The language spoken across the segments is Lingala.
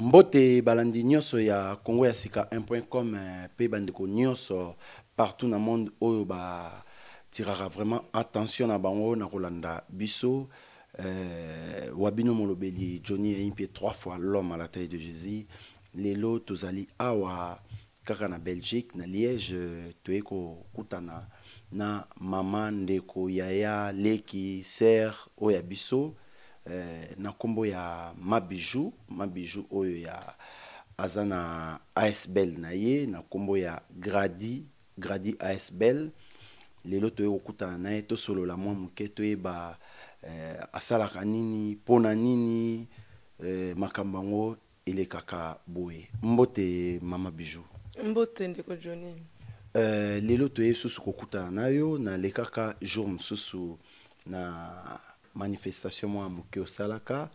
mbote balandi nyonso ya congo ya sika 1.com eh, pe bandeko nyonso partout na monde oyo batiraka vraiment attention na bango na kolanda biso eh, Wabino molobeli johnny a impié trois fois l'homme à la taille de jésus lelo tozali awa kaka na belgique na liège toyei kokutana na mama ndeko yaya leki ser oyo biso eh, na nkombo ya mabiju mabiju oyo ya aza na asbel na ye na nkombo ya gradi gradi asbel lelo toyei kokutana na ye tosolola mwa moke toyeba eh, asalaka nini mpona nini eh, makambo yango elekaka boye mbote mama biju mbote ndeko joni eh, lelo toyei susu kokutana na yo nalekaka jour mosusu na manifestation mwa ya moke osalaka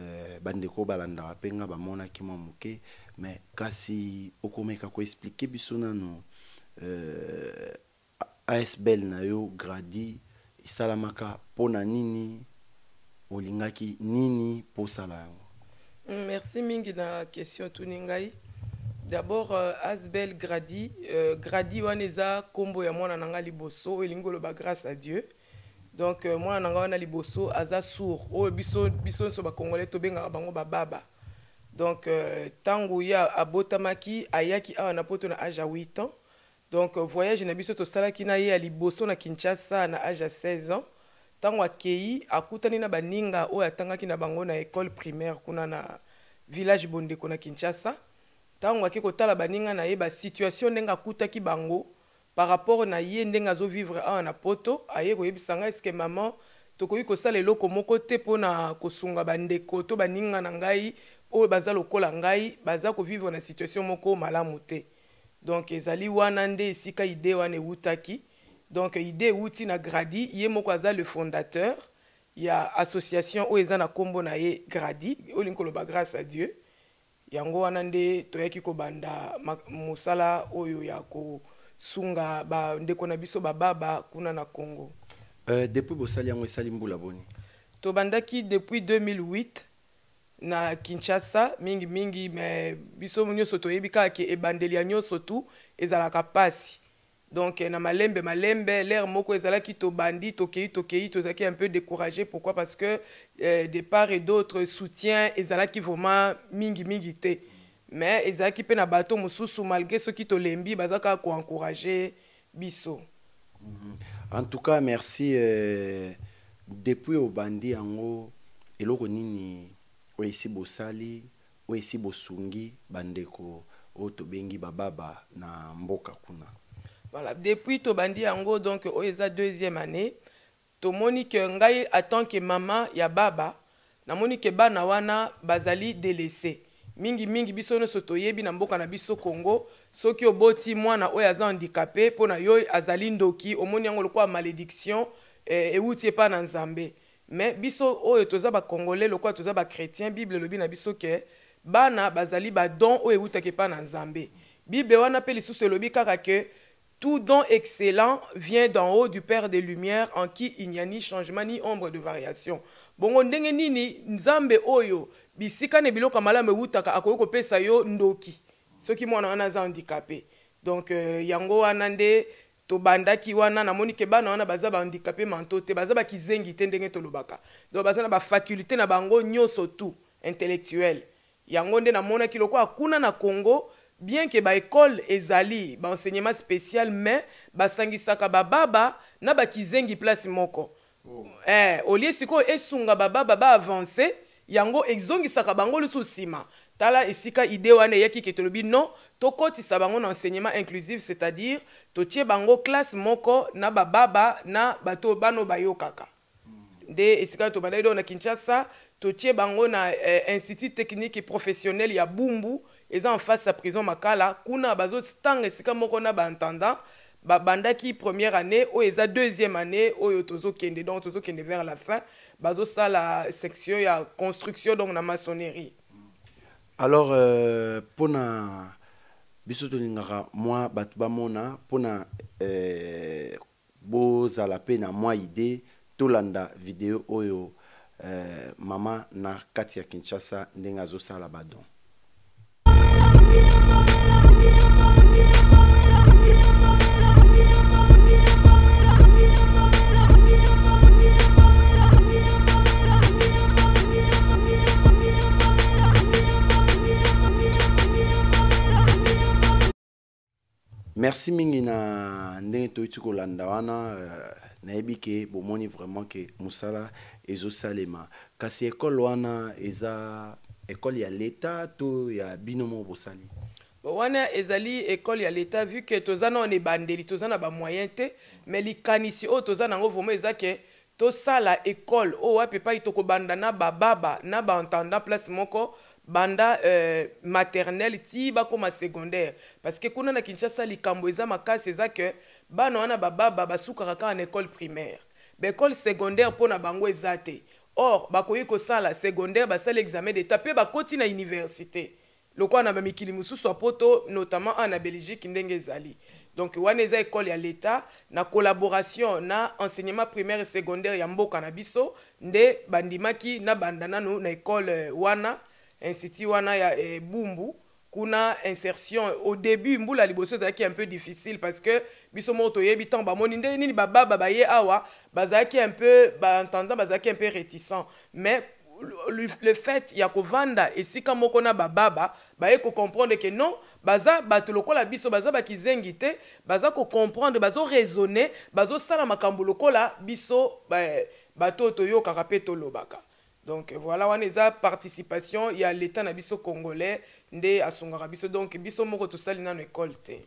euh, bandeko balandaka mpe nga bamonaki mwa moke me kasi okomeka koexplike biso nano euh, asbel na yo gradi esalamaka mpona nini olingaki nini posala yango merci mingi na question tuni ngai d'abord euh, asbel gradi euh, gradi wana eza nkombo ya mwana na ngai liboso elingi oloba grâce à dieu donc mwana na ngai wana liboso aza sourd oyo oh, biso biso nyonso bacongolais tobengaka bango bababa donc ntango euh, ye abotamaki ayaki awa na poto na age ya 8 ans donc euh, voyage na biso tosalaki na ye ya liboso na kinshasa na age ya 16 ans ntango akei akutani na baninga oyo atangaki na bango na école primaire kuna na village bondeko na kinshasa ntango ake kotala baninga na ye basituation ndenge akutaki bango par rapport na ye ndenge azovivre awa na poto aye koyebisa ngai eske maman tokoki kosala eloko moko te mpona kosunga bandeko to baninga na ngai oyo baza lokola ngai baza kovivre na situation moko malamu te donc ezali wana nde esika ide wana ewutaki donc ide ewuti na gradi ye moko aza le fondateur ya association oyo eza na nkombo na ye gradi oyo lingi koloba grâce à dieu yango wana nde toyaki kobanda mosala oyo ya ko sunga ba na biso bababa kuna na congo euh, depuis bosali yango esali mbula boni tobandaki depuis 2008 na kinshasa mingi me biso nyonso toyebi yebika ke ebandeli ya nyonso tu ezalaka donc eh, na malembe malembe lere moko ezalaki to tokei to zaki un peu découragé pourquoi parce que euh, de part et d'autre soutien ezalaki vraiment mingi te me ezalaki mpe na bato mosusu malgré soki tolembi baza kaka koencourage biso mm -hmm. en tout cas merci euh, depuis obandi yango eloko nini oyo esi bosali oyo esi bosungi bandeko oyo tobengi bababa na mboka kuna voilà depuis tobandi yango donc oyo eza deuxième année tomoni ke ngai atanke mama ya baba namoni ke bana wana bazali delese «Mingi mingi biso nyonso toyebi na mboka na biso kongo soki oboti mwana oyo aza handicapé mpo na yo azali ndoki omoni yango lokola malédiction eh, ewuti epai na nzambe me biso oyo toza bakongolais lokola toza chrétien, bible lobi na biso ke bana bazali badon oyo ke epai na nzambe bible wana mpe lisusu elobi kaka ke tout don excellent vient d'en haut du père des lumières en qui il n'y a ni changement ni ombre de variation bongo ndenge nini nzambe oyo bisika na biloko ya malamu ewutaka akoki kopesa yo ndoki soki mwana wana aza handikape donc euh, yango wana nde tobandaki wana namoni ke bana wana baza bahandikape manto te baza bakizengi te ndenge tolobaka donc baza na bafakulté na bango nyonso tu intellectuelle yango nde namonaki lokola kuna na congo bien ke baekole ezali baenseignement spécial mais basangisaka bababa na bakizengi place moko oh. eh, olie sikoyo esunga bababa baavance yango ezongisaka bango lisusu nsima tala esika ide wana eyaki ke tolobi non tokɔtisa bango na enseignement inclusive c'est-à-dire totie bango classe moko na bababa na bato bano bayokaka nde esika tobandaki do na kinshasa totie bango na eh, institut technique et professionnel ya bumbu eza en face ya prison makala kuna bazotanga esika moko na baintendant babandaki première année oyo eza deuxième année oyo tozokende donc tozokende vers la fin bazosala section ya construction donc na maçonnerie alors euh, mpona biso tolingaka mwa bato bamona mpona eh, bozala mpe na mwa idée tolanda video oyo eh, mama na kati ya kinshasa ndenge azosala badon merci mingi na ndenge toyuti kolanda wana euh, nayebi ke bomoni vraiment ke mosala ezosalema kasi ekole wana eza ekole ya leta to ya bino moko bosali wana ezali ekole ya leta vu ke toza na wana ebandeli toza na bamoyen te mais likanisi oyo toza nango vraimen eza ke tosala ekole oyo wapi epai tokobanda na bababa na baentendant place moko banda euh, maternelle ti bakóma secondaire parce que kuna na kinshasa likambo eza makasi eza que bana wana baba basuka kaka na école primaire école secondaire pona na bango eza te or ça la secondaire basala examen d'état ba bakoti na université lokwa na bamikili apoto notamment en belgique ndenge donc wana école ekole ya l'État na collaboration na enseignement primaire et secondaire ya kanabiso na biso nde bandimaki na bandana na école euh, wana institut wana ya eh, bumbu kuna insertion au début mbula liboso est un peu difficile parce que biso moto toyebi ntango ni nde nini bababa baye awa bazaki un peu baentendant bazalaki un peu réticent mais le, le fait ya kovanda esika moko na bababa baye comprendre que non baza bato lokola biso baza bakizengi te baza raisonné bazo sala makambo lokola biso eh, bato oyo toyokaka mpe baka donc voilà wana eza participation ya l'état na biso congolais nde asungaka biso donc biso moko tosali nano ekole te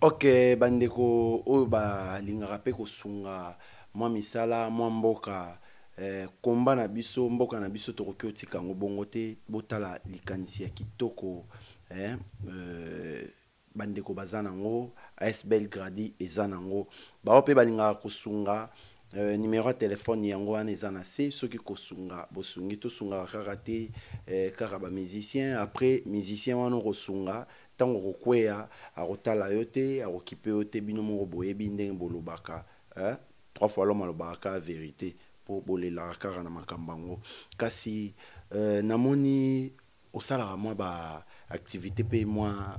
ok bandeko oyo balingaka mpe kosunga mwa misala mwa mboka eh, komba na biso mboka na biso tokoki otika yango bongo te botala likanisi ya kitoko eh, euh, bandeko baza nango as belgradi eza nango bao mpe balingaka kosunga euh, numero ya telefone yango wana eza na se soki kosunga bosungi tosungaka kaka te eh, kaka bamusicien après musicien wana okosunga ntango okokweya akotala yo e te akokipe yo e te bino moko boyebi ndenge bolobaka eh? trois fois lome alobaka kaka verité mpo bolelaka kaka na makambo yango kasi euh, namoni osalaka mwa baactivité mpe mwa,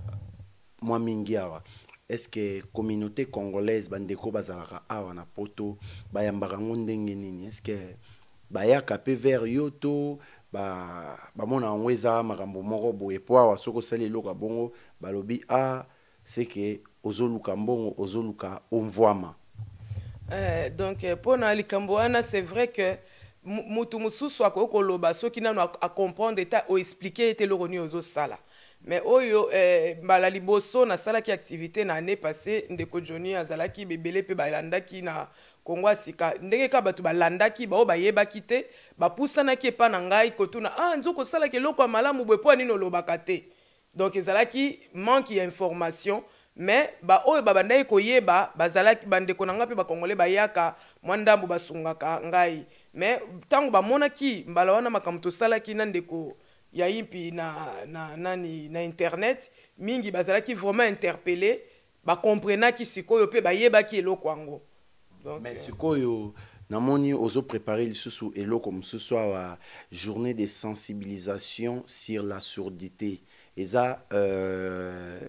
mwa mingi awa estceke communauté congolaise bandeko bazalaka awa na poto bayambaka yango ndenge nini estceke bayaka mpe vers yo to bamona ba yango eza makambo moko boye mpo awa soki osali eloko ya bongo balobi a ah, seke ozoluka mbongo ozoluka omvwama eh, donc mpo eh, na likambo wana c'est vrai que motu mosusu akoki koloba soki nano acomprendre ete oexplike ete eloko nini ozosala me oyo eh, mbala liboso nasalaki activité na année passé ndeko joni azalaki bebele mpe balandaki na kongo ya sika ndenge kaka bato balandaki baoyo bayebaki te bapusanaki epa na ngai kotuna ah nzoki osalaki eloko ya malamu boye mpo ya nini olobaka te donc ezalaki manque ya information me baoyo babandaki koyeba bazalaki bandeko na ngai mpe bakongole bayaka mwa ndambo basungaka ngai me ntango bamonaki mbala wana makambo tosalaki na ndeko ya impi na, na, nani na internet mingi bazalaki vraiment interpellé bakomprenaki sikoyo mpe bayebaki eloko yango mais euh, sikoyo namoni ozoprépare lisusu eloko mosusu awa journée de sensibilisation sur la surdité eza euh,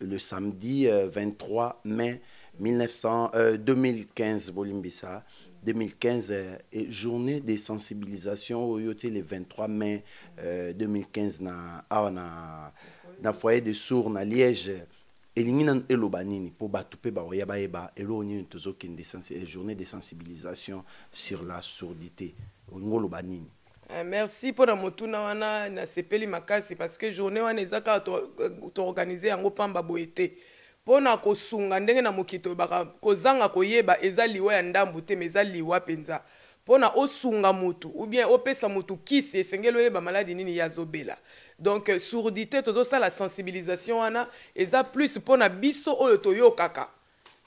le samedi 23 euh, mai 1900, euh, 2015 bolimbisa 2015, euh, journée de sensibilisation, le 23 mai 2015, euh, na, ah, na, na foyer de sourds, na Liège. elingi nanu pour nini mpo et e eh, journée de sensibilisation sur la surdité ah, merci pour na motuna wana nasepeli makasi parce que journée wana euh, organisée en toorganize yango pamba boété mpo na kosunga ndenge na mokili toyebaka kozanga koyeba eza liwa ya ndambu te me eza liwa mpenza mpo na osunga motu oubien opesa motu kisi esengeli oyeba maladi nini ye azobela donc euh, surdité tozosala sensibilisation wana eza plus mpo na biso oyo toyokaka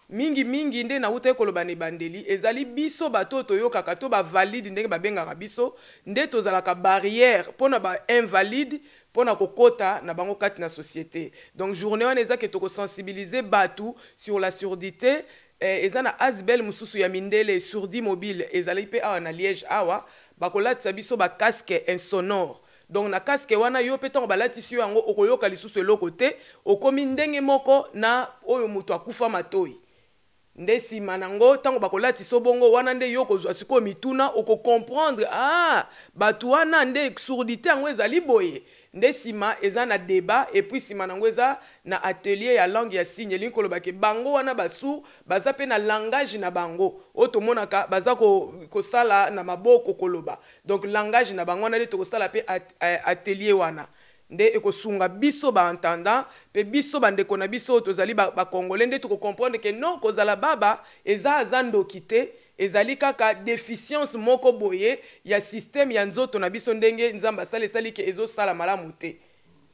mingimingi nde nauta ye koloba na ebandeli ezali biso bato oyo toyokaka to bavalide ndenge babengaka biso nde tozalaka barrière mpo na bainvalide mpona kokota na bango kati na société donc journée wana eza ke tokosensibilize bato sur la surdité eh, eza na asbel mosusu ya mindele surdi mobile ezali mpe awa na liège awa bakolatisa biso bakaske insonore donc na kaske wana yo mpe ntango balatisi yo yango okoyoka lisusu eloko te okomi ndenge moko na oyo moto akufa matoi nde nsima nango ntango bakolatisa bongo wana nde yo okozwa sikoyo mituna okokomprendre ah bato wana nde surdité yango ezali boye nde nsima eza na débat epuis nsima nango eza na atelier ya langue ya signe elingi kolobake bango wana basur baza mpe na langage na bango oyo tomonaka baza kosala na maboko koloba donc langage na bango wana nde tokosala mpe eh, atelier wana nde ekosunga biso baentendant mpe biso bandeko na biso oyo tozali bakongolais nde tokokomprendre ke non kozala baba eza aza ndoki te ezali kaka déficience moko boye ya systeme ya nzoto na biso ndenge nzambe asalesali ke ezosala malamu te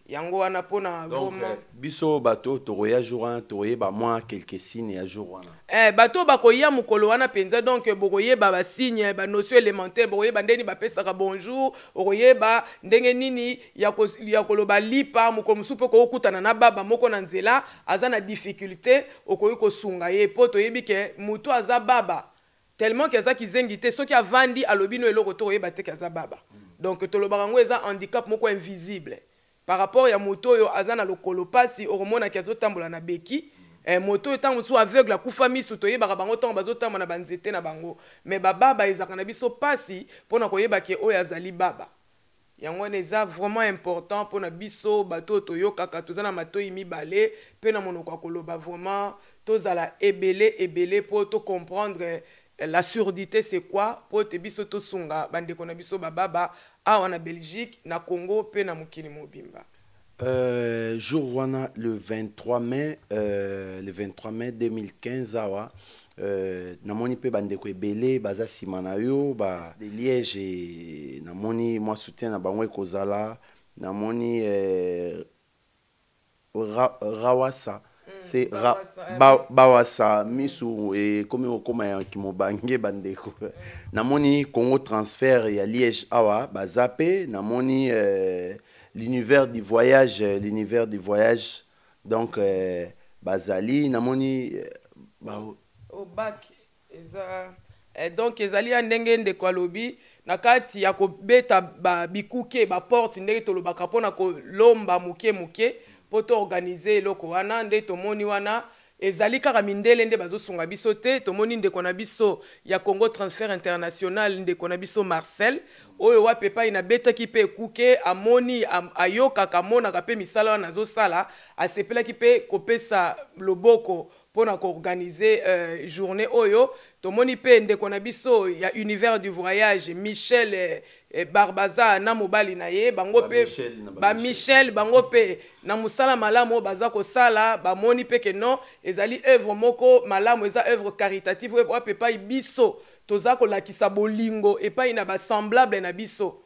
yango wana mpona vraiment euh, biso bato tokoya jour wana tokoyeba mwa quelque signe ya jour wana eh, bato bakoya mokolo wana mpenza donc bokoyeba basigne banotion élémentaire bokoyeba ndeni bapesaka bonjour okoyeba ndenge nini ya koloba lipa mokolo mosusu mpe okokutana na baba moko na nzela aza na difficulté okoki kosunga ye mpo toyebi ke motu aza baba tellement que ont zengité ceux qui a vandi à lobino et l'autre oyeba te kaza baba donc tolobaka ngo eza handicap moko invisible par rapport a moto au moment na lokolo pasi okomonaki tambola na beki eh, moto oyo ntango mosusu aveugle akufa misu toyebaka bango ntango bazotambola na banzete na bango mais me bababa ezalaka na biso pasi mpona koyebaki oyo azali baba yango wana eza vraiment important mpona biso bato oyo kaka toza na matoi balé pe na monoko ya koloba vraiment la ebele ebele pour tocomprendre comprendre la surdité c'est quoi po ete biso tosunga bandeko na biso bababa awa na belgique na congo mpe na mokili mobimba Euh, jour wana le 23 mai euh, le 23 mai 2015 awa euh, namoni mpe bandeko ebele baza nsima na yo ba de liège namoni mwa soutien na bango ekozala namoni eh, ra, rawasa se hmm, eh, bawasa misu ekomi kokóma ya kimobange bandeko namoni congo transfert ya liège awa baza mpe namoni euh, l'univers du voyage euh, l'univers du voyage donc euh, bazali namoni euh, ba... obak oh. eza eh, donc ezali ya ndenge ndeko alobi na kati ya kobeta bikuke baporte ndenge tolobaka mpona kolomba moke moke mm. Pot organiser eloko wana nde tomoni wana ezali kaka mindele nde bazosunga biso te tomoni ndeko biso ya congo transfert international ndeko na biso marcel oyo wapepai nabetaki pe ekuke amoni am, ayokaka amonaka pe misala wana azosala asepelaki pe kopesa loboko pona ko organiser euh, journée oyo tomoni pe ndeko na biso ya univers du voyage michel euh, Eh, barbaza na mobali na ye bango mpe bamichel bango mpe na mosala malamu oyo baza kosala bamoni mpe ke non ezali œuvre moko malamu eza œuvre caritative oyo wape epai biso toza kolakisa bolingo epai na basemblable na biso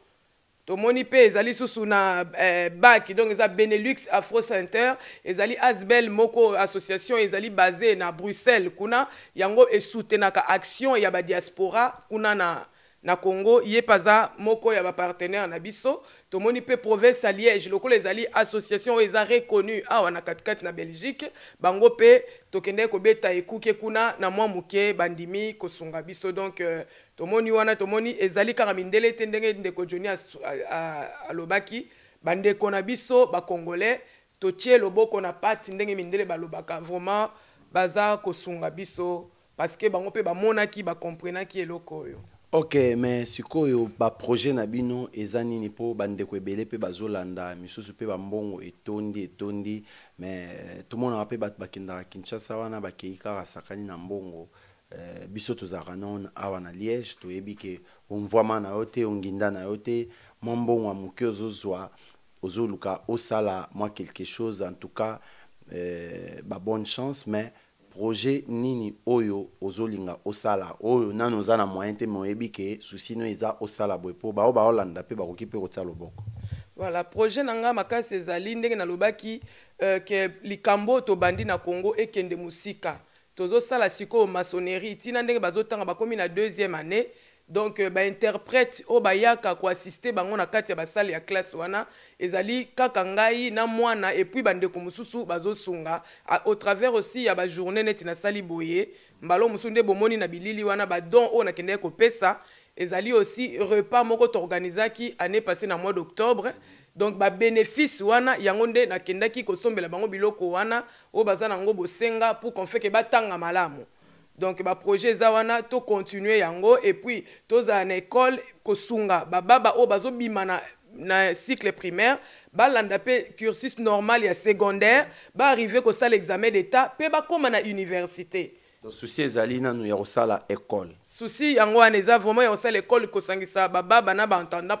tomoni mpe ezali susu na eh, bak donc eza benelux afro center ezali asbel moko association ezali basé na bruxelles kuna yango esutenaka action ya badiaspora kuna na na congo ye mpe aza moko ya bapartenaire na biso tomoni mpe province ya liège lokola ezali association oyo eza reconnue awa na katikati na belgique bango mpe tokendeki kobeta ekuke kuna na mwa moke bandimi kosunga biso donc euh, tomoni wana tomoni ezali kaka mindele te ndenge ndeko joni alobaki bandeko na biso bacongolais totie loboko na pati ndenge mindele balobaka vraiment baza kosunga biso parce que bango mpe bamonaki bakomprenaki eloko oyo ok me sikoyo baprojet na bino eza nini mpo bandeko ebele mpe bazolanda misusu mpe bambongo etondi etondi me eh, tomonaka mpe bato bakendaka kinshasa wana bakei kaka sakani na mbongo eh, biso tozalaka nano awa na liège toyebi ke omvwama na yo te onginda na yo te mwa mbongo ya moke ozozwa ozoluka osala mwa quelque chose en tout cas eh, babonne chance mais projet nini oyo ozolinga osala oyo nano oza na moyen te me oyebi ke susi no eza osala boye mpo baoyo baolanda mpe bakoki mpe kotia loboko voilà projet na nga makasi ezali ndenge nalobaki euh, ke likambo oyo tobandi na congo ekende mosika tozosala sikoyo maçonnerie ntina ndenge bazotanga bakomi na deuxième année donc euh, ba interprète, o bayaka assister bango na kati ya basale ya classe wana ezali kaka ngai na mwana epuis bandeko mosusu bazosunga au travers aussi ya journée neti nasali boye boyé mosusu bomoni na bilili wana badon kende ko pesa ezali aussi repas moko organizaki année passée na mois d'octobre donc ba benefice wana yango nde kosombe la bango biloko wana o baza ngo bosenga pour qu'on ba tanga malamu donc projet zawana to continuer yango et puis tozala na école kosunga Baba o bazobima na cycle primaire ba l'andape cursus normal ya secondaire ko kosala examen d'état ba koma na université susi ezali nanu ya kosala école. Souci yango wana eza vraiment ya kosala ekole kosangisa baba na baentendant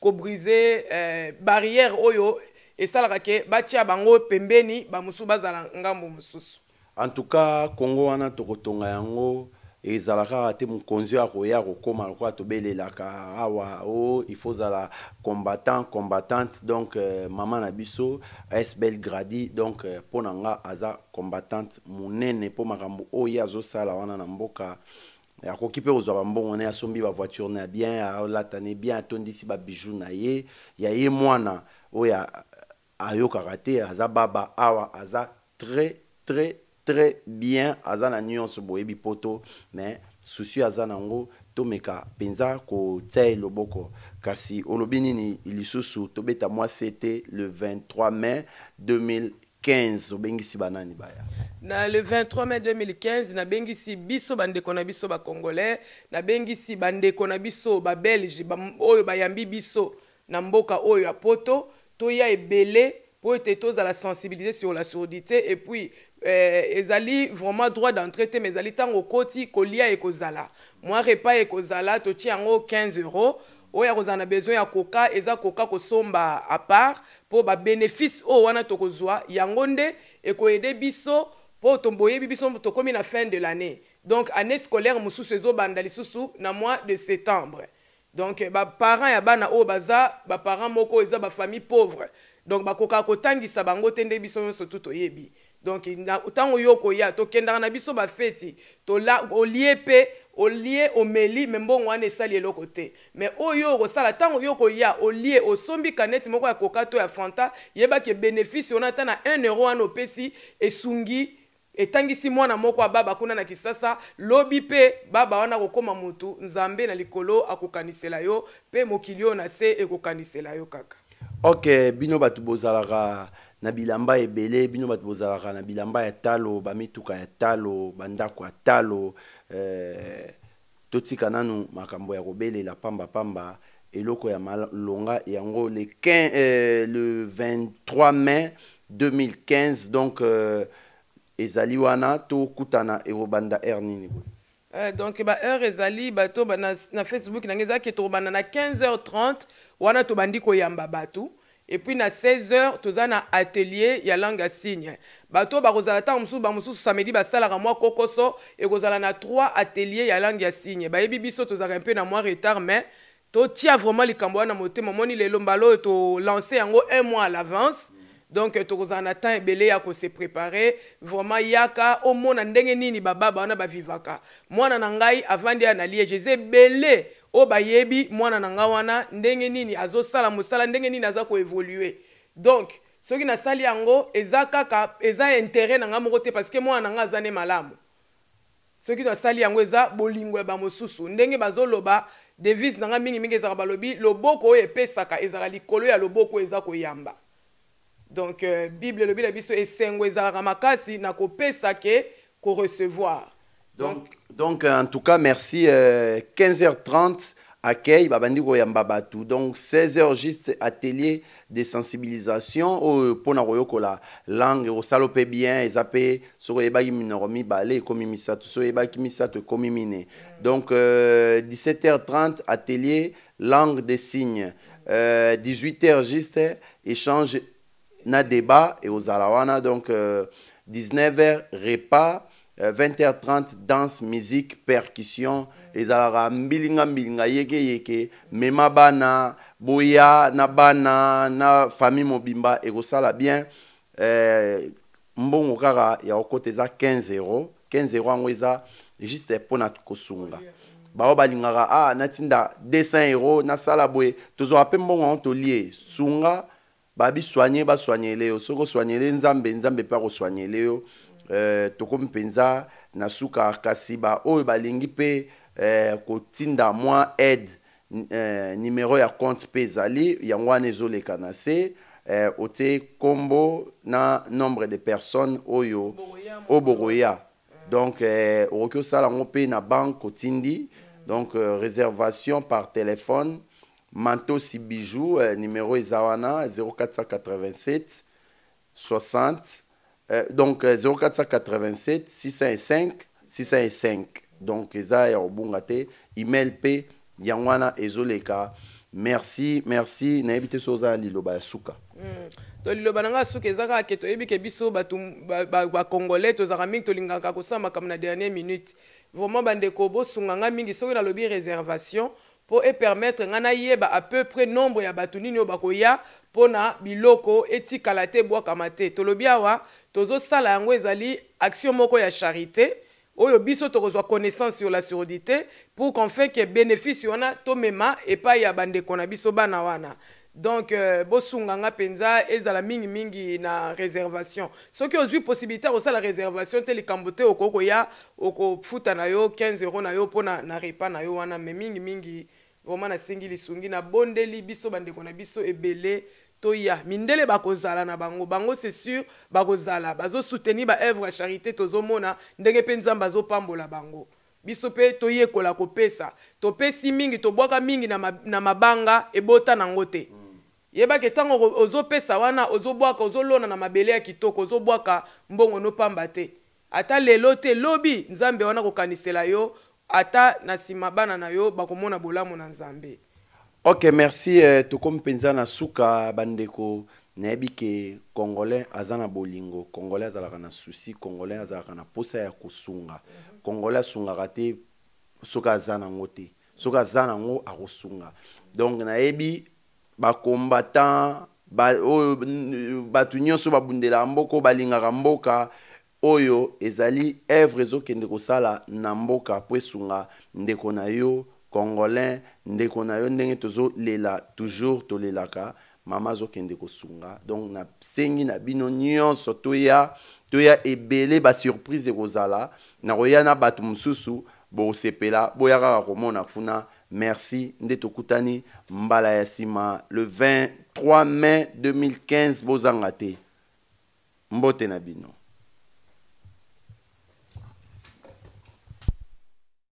ko briser euh, barrière oyo esalaka ba batia bango pembeni bamosusu bazala ngambo mosusu en tout cas Congo wana tokotonga yango ezala kaka te mokonzi oyo akoya to lokola tobelelaka awa o il faut combatant combattant combattante donc euh, mama na biso s belgradi donc mpo euh, na nga aza combattante monene mpo makambo oyo azosala wana na mboka akoki mpe kozwa bambongo na ye asombi bavoiture na bien alatani bien atondisi babiju na ye ya ye mwana oyo ayokaka te aza baba awa aza très très très bien à na nuance boyebi poto mais souci à aza nango tomeka mpenza ko te loboko kasi olobi nini lisusu tobeta moi c'était le 23 mai 2015 obengisi banani baya na le 23 mai 2015 nabengisi biso bandeko na biso bacongolais nabengisi bandeko na biso babelge ba, oyo bayambi biso na mboka oyo ya poto toya être tous à la sensibilize sur la sourdité et puis eh, ezali vraiment droit d'entrée te me ezali ntango okoti kolia ekozala mwa repas ekozala toti yango 15 euros oyo akozala na besoin ya koka eza koka somba a part mpo babénéfice oyo wana tokozwa yango nde ekoyede biso mpo tomboyebi biso tokómi na fin de l'année donc année scolaire mosusu ezobanda lisusu na mois de septembre donc parents ya bana oyo baza parents moko eza famille pauvre donc bakokaka kotangisa bango te nde biso nyonso tu toyebi donc ntango yo koya tokendaka na biso bafeti olie mpe olie omeli me mbongo wana esali eloko te me oyo okosala ntango yo koya olie osombi kaneti moko ya koka to ya fanta yebaki ebenefice wana ata na 1 euro wana opesi esungi etangisi mwana moko ababa kuna na kisasa lobi mpe baba wana akokóma motu nzambe na likolo akokanisela yo mpe mokili oyo na se ekokanisela yo kaka ok bino bato bozalaka na bilamba ebele bino bato bozalaka na bilamba ya talo bamituka ya talo bandako ya talo eh, totika nanu makambo ya kobelela pambapamba eloko ya malonga yango le, 15, eh, le 23 mai 2015 donc euh, ezali wana tokutana ekobanda heure nini boye Euh, donc ba heure ezali bato ba na, na facebook nange ezalaki tokobanda na 15 h 30 wana tobandi koyamba bato et puis na 16h toza un atelier ya langue à signe bato bakozala musu ba musu samedi basalaka mwa kokoso kozala na 3 atelier ya langue à signe bayebi biso un peu na mois retard mais totia vraiment les likambo wana motema omoni lelo mbala to lancer yango un mois à l'avance mm. donc tokozala na temps ebele ya kose prépare vraiment yaka omona ndenge nini bababa wana bavivaka mwana na ngai avandi ya na liege eza ebele oyo bayebi mwana na ngai wana ndenge nini azosala mosala ndenge nini aza koévolue donc soki nasali yango eza kaka eza intere na ngai moko te parce que mwana na ngai aza nde malamu soki nasali yango eza bolingo ya bamosusu ndenge bazoloba devise na ngai mingimingi ezalaka balobi loboko oyo epesaka ezalaka likolo ya loboko eza koyamba donc euh, bible le Bible, biso esengo ezalaka makasi na kopesa ke korecevoir donc, donc, donc en tout cas merci 15h30 euh, accueil babandi koyamba yambabatu. donc 16h juste atelier de sensibilisation oyo mpona la langue au mpe bien ezape, mpe soki oyebaki minoro mibale ekomi misato soki oyebaki misato mm. donc euh, 17h30 atelier langue des signes euh, 18h juste échange na débat ekozala wana donc euh, 19h repas euh, 20h30 danse musique percussion ezalaka mbilinga mbilinga yeke yeke mema bana boya na bana na famille mobimba ekosala bien euh, mbongo kaka ya kokota eza 15 euro 15 euro yango eza juste mpo na kosunga bao balingaka ah natinda 200 euro nasala boye tozwaka mpe mbongo yango tolie sunga babisoigne basoignele yo soki osoignele nzambe nzambe mpe akosoignele yo eh, tokomi mpenza na suka kasi baoyo balingi mpe eh, kotinda mwa aide eh, numero ya compte mpe ezali yango wana ezoleka na se eh, ote nkombo na nombre de personnes oyo obokoya donc eh, okoki osala yango mpe na banke otindi donc eh, réservation par téléphone Manto Sibijou, euh, numéro Izawana, 0487 60. Euh, donc, 0487 605 605. Donc, Eza et Obungate, email P, Yangwana Ezoleka. Merci, merci. Naïbite Soza Liloba suka hmm. to liloba na ngai soki eza ke toyebi ke biso bato bacongolais tozalaka to lingaka kosama makambo na dernière minute vraiment bandeko bosunga ngai mingi soki lobby réservation e permettre ngana yeba à peu près nombre ya batuni nyo bakoya pona na biloko etikala te ebwakama te tolobi awa tozosala yango ezali action moko ya charité oyo biso tokozwa connaissance sur la surdité pour qu'on fait que bénéfice mema et pas ya bande kona biso bana wana donc euh, penza penza ezala mingi na réservation soki aujourd'hui possibilité au la réservation te likambo te ya okofuta na yo 15 euros na yo mpo na, repas na yo wana me mingi, mingi vraimen nasengi lisungi nabondeli biso bandeko na biso ebele toya mindele bakozala na bango bango c'est sûr bakozala bazosoutenir baœuvre ya charité tozomona ndenge mpe nzambe azopambola bango biso mpe toyekola kopesa topesi mingi tobwaka mingi na, ma, na mabanga ebota nango te mm. yebaki ntango ozopesa wana ozobwaka ozolona na mabele ya kitoko ozobwaka mbongo nopamba te ata lelo te lobi nzambe wana kokanisela yo ata na nsima bana na yo bakomona bolamu na nzambe ok merci eh, tokomi mpenza na suka bandeko nayebi ke congolais aza na bolingo congolais azalaka na susi congolais azalaka na posa ya kosunga mm -hmm. congolais asungaka te soki aza nango te soki aza nango akosunga donc nayebi bacombatant ba, oyo oh, bato nyonso babundelaka mboka oyo balingaka mboka oyo ezali œuvre ezokende kosala na mboka po esunga ndeko na yo congolais ndeko na yo ndenge tozolela toujours tolelaka mama azokende kosunga donc nasengi na bino nyonso toya toya ebele basurprise ekozala na koya na bato mosusu bosepela boya kaka komona kuna merci nde tokutani mbala ya nsima le 23 mai 2015 bozanga te mbote na bino